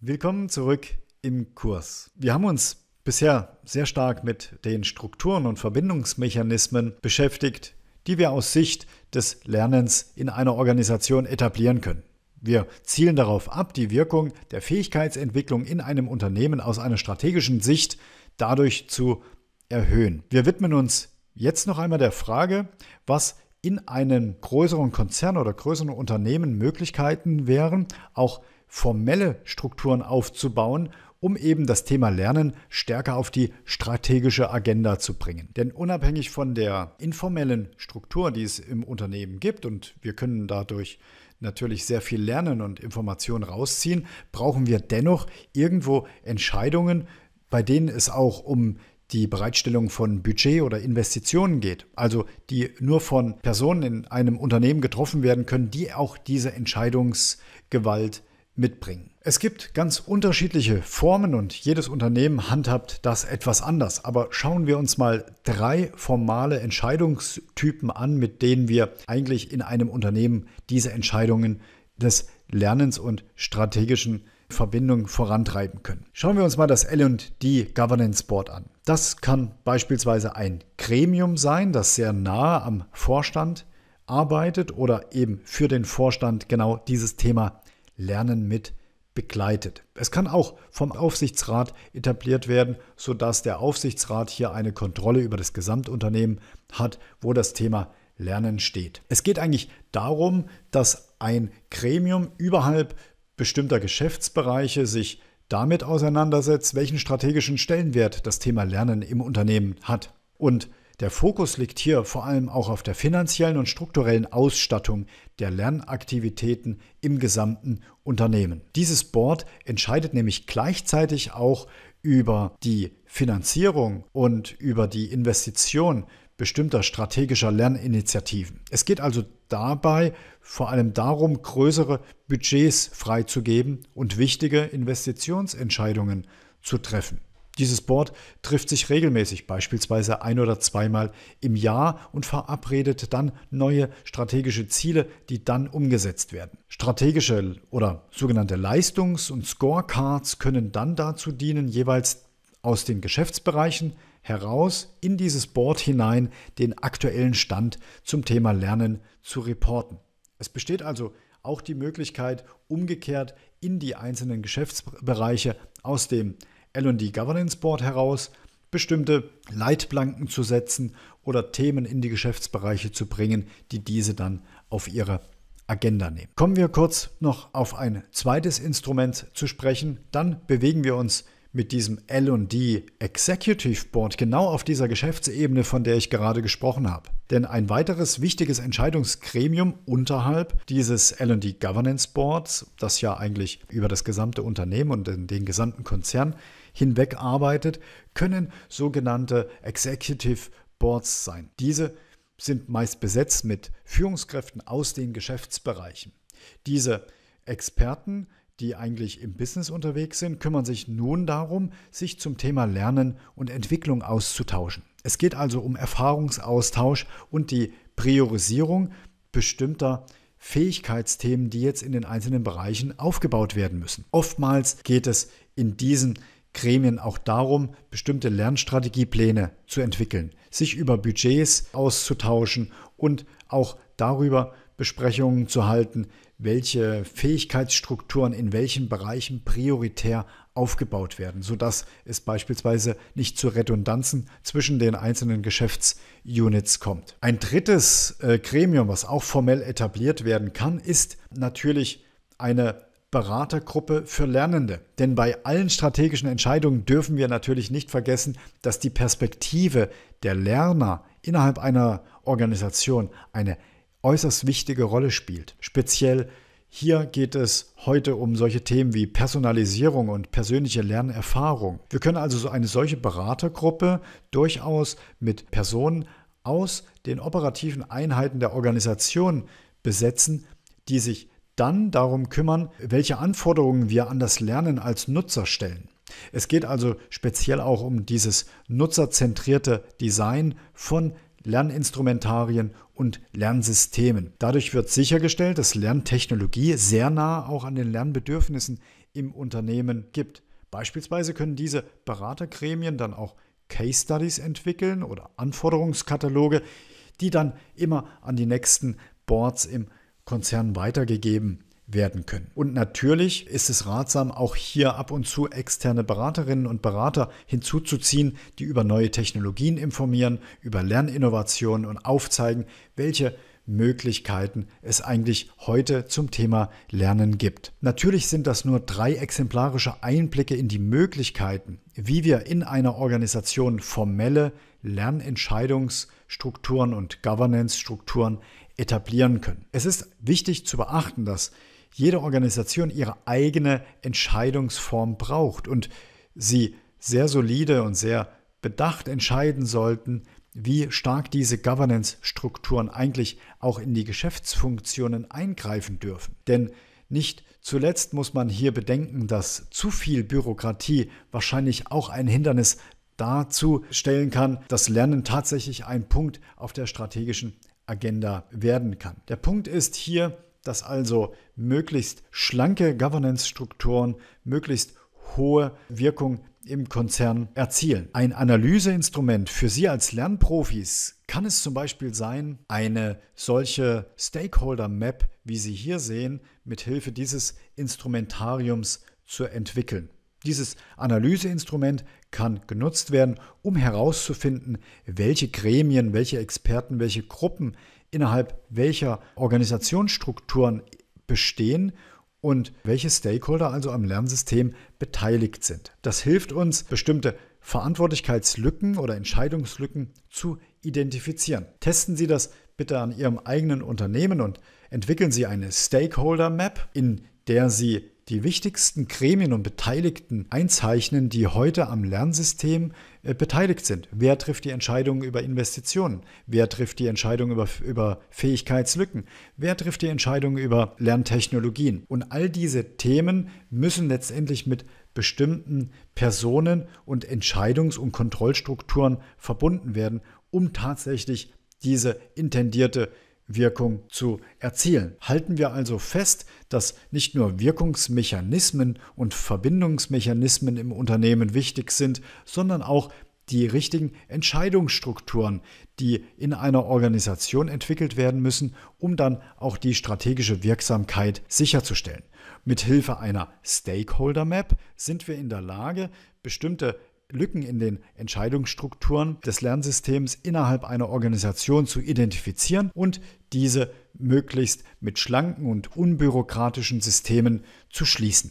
Willkommen zurück im Kurs. Wir haben uns bisher sehr stark mit den Strukturen und Verbindungsmechanismen beschäftigt, die wir aus Sicht des Lernens in einer Organisation etablieren können. Wir zielen darauf ab, die Wirkung der Fähigkeitsentwicklung in einem Unternehmen aus einer strategischen Sicht dadurch zu erhöhen. Wir widmen uns jetzt noch einmal der Frage, was in einem größeren Konzern oder größeren Unternehmen Möglichkeiten wären, auch formelle Strukturen aufzubauen, um eben das Thema Lernen stärker auf die strategische Agenda zu bringen. Denn unabhängig von der informellen Struktur, die es im Unternehmen gibt, und wir können dadurch natürlich sehr viel lernen und Informationen rausziehen, brauchen wir dennoch irgendwo Entscheidungen, bei denen es auch um die Bereitstellung von Budget oder Investitionen geht, also die nur von Personen in einem Unternehmen getroffen werden können, die auch diese Entscheidungsgewalt mitbringen. Es gibt ganz unterschiedliche Formen und jedes Unternehmen handhabt das etwas anders. Aber schauen wir uns mal drei formale Entscheidungstypen an, mit denen wir eigentlich in einem Unternehmen diese Entscheidungen des Lernens und strategischen Verbindung vorantreiben können. Schauen wir uns mal das LD Governance Board an. Das kann beispielsweise ein Gremium sein, das sehr nahe am Vorstand arbeitet oder eben für den Vorstand genau dieses Thema Lernen mit begleitet. Es kann auch vom Aufsichtsrat etabliert werden, sodass der Aufsichtsrat hier eine Kontrolle über das Gesamtunternehmen hat, wo das Thema Lernen steht. Es geht eigentlich darum, dass ein Gremium überhalb bestimmter Geschäftsbereiche sich damit auseinandersetzt, welchen strategischen Stellenwert das Thema Lernen im Unternehmen hat. Und der Fokus liegt hier vor allem auch auf der finanziellen und strukturellen Ausstattung der Lernaktivitäten im gesamten Unternehmen. Dieses Board entscheidet nämlich gleichzeitig auch über die Finanzierung und über die Investition bestimmter strategischer Lerninitiativen. Es geht also dabei vor allem darum, größere Budgets freizugeben und wichtige Investitionsentscheidungen zu treffen. Dieses Board trifft sich regelmäßig, beispielsweise ein oder zweimal im Jahr und verabredet dann neue strategische Ziele, die dann umgesetzt werden. Strategische oder sogenannte Leistungs- und Scorecards können dann dazu dienen, jeweils aus den Geschäftsbereichen heraus in dieses Board hinein den aktuellen Stand zum Thema Lernen zu reporten. Es besteht also auch die Möglichkeit, umgekehrt in die einzelnen Geschäftsbereiche aus dem LD Governance Board heraus, bestimmte Leitplanken zu setzen oder Themen in die Geschäftsbereiche zu bringen, die diese dann auf ihre Agenda nehmen. Kommen wir kurz noch auf ein zweites Instrument zu sprechen, dann bewegen wir uns mit diesem LD Executive Board genau auf dieser Geschäftsebene, von der ich gerade gesprochen habe. Denn ein weiteres wichtiges Entscheidungsgremium unterhalb dieses LD Governance Boards, das ja eigentlich über das gesamte Unternehmen und den, den gesamten Konzern hinweg arbeitet, können sogenannte Executive Boards sein. Diese sind meist besetzt mit Führungskräften aus den Geschäftsbereichen. Diese Experten, die eigentlich im Business unterwegs sind, kümmern sich nun darum, sich zum Thema Lernen und Entwicklung auszutauschen. Es geht also um Erfahrungsaustausch und die Priorisierung bestimmter Fähigkeitsthemen, die jetzt in den einzelnen Bereichen aufgebaut werden müssen. Oftmals geht es in diesen Gremien auch darum, bestimmte Lernstrategiepläne zu entwickeln, sich über Budgets auszutauschen und auch darüber Besprechungen zu halten, welche Fähigkeitsstrukturen in welchen Bereichen prioritär aufgebaut werden, sodass es beispielsweise nicht zu Redundanzen zwischen den einzelnen Geschäftsunits kommt. Ein drittes äh, Gremium, was auch formell etabliert werden kann, ist natürlich eine Beratergruppe für Lernende. Denn bei allen strategischen Entscheidungen dürfen wir natürlich nicht vergessen, dass die Perspektive der Lerner innerhalb einer Organisation eine äußerst wichtige Rolle spielt. Speziell hier geht es heute um solche Themen wie Personalisierung und persönliche Lernerfahrung. Wir können also so eine solche Beratergruppe durchaus mit Personen aus den operativen Einheiten der Organisation besetzen, die sich dann darum kümmern, welche Anforderungen wir an das Lernen als Nutzer stellen. Es geht also speziell auch um dieses nutzerzentrierte Design von Lerninstrumentarien und Lernsystemen. Dadurch wird sichergestellt, dass Lerntechnologie sehr nah auch an den Lernbedürfnissen im Unternehmen gibt. Beispielsweise können diese Beratergremien dann auch Case Studies entwickeln oder Anforderungskataloge, die dann immer an die nächsten Boards im Konzernen weitergegeben werden können. Und natürlich ist es ratsam, auch hier ab und zu externe Beraterinnen und Berater hinzuzuziehen, die über neue Technologien informieren, über Lerninnovationen und aufzeigen, welche Möglichkeiten es eigentlich heute zum Thema Lernen gibt. Natürlich sind das nur drei exemplarische Einblicke in die Möglichkeiten, wie wir in einer Organisation formelle Lernentscheidungsstrukturen und Governance-Strukturen etablieren können. Es ist wichtig zu beachten, dass jede Organisation ihre eigene Entscheidungsform braucht und sie sehr solide und sehr bedacht entscheiden sollten, wie stark diese Governance-Strukturen eigentlich auch in die Geschäftsfunktionen eingreifen dürfen. Denn nicht zuletzt muss man hier bedenken, dass zu viel Bürokratie wahrscheinlich auch ein Hindernis dazu kann, dass Lernen tatsächlich ein Punkt auf der strategischen Agenda werden kann. Der Punkt ist hier, dass also möglichst schlanke Governance-Strukturen möglichst hohe Wirkung im Konzern erzielen. Ein Analyseinstrument für Sie als Lernprofis kann es zum Beispiel sein, eine solche Stakeholder-Map, wie Sie hier sehen, mit Hilfe dieses Instrumentariums zu entwickeln. Dieses Analyseinstrument kann genutzt werden, um herauszufinden, welche Gremien, welche Experten, welche Gruppen innerhalb welcher Organisationsstrukturen bestehen und welche Stakeholder also am Lernsystem beteiligt sind. Das hilft uns, bestimmte Verantwortlichkeitslücken oder Entscheidungslücken zu identifizieren. Testen Sie das bitte an Ihrem eigenen Unternehmen und entwickeln Sie eine Stakeholder Map, in der Sie die wichtigsten Gremien und Beteiligten einzeichnen, die heute am Lernsystem äh, beteiligt sind. Wer trifft die Entscheidungen über Investitionen? Wer trifft die Entscheidungen über, über Fähigkeitslücken? Wer trifft die Entscheidungen über Lerntechnologien? Und all diese Themen müssen letztendlich mit bestimmten Personen und Entscheidungs- und Kontrollstrukturen verbunden werden, um tatsächlich diese intendierte Wirkung zu erzielen. Halten wir also fest, dass nicht nur Wirkungsmechanismen und Verbindungsmechanismen im Unternehmen wichtig sind, sondern auch die richtigen Entscheidungsstrukturen, die in einer Organisation entwickelt werden müssen, um dann auch die strategische Wirksamkeit sicherzustellen. Mithilfe einer Stakeholder Map sind wir in der Lage, bestimmte Lücken in den Entscheidungsstrukturen des Lernsystems innerhalb einer Organisation zu identifizieren und diese möglichst mit schlanken und unbürokratischen Systemen zu schließen.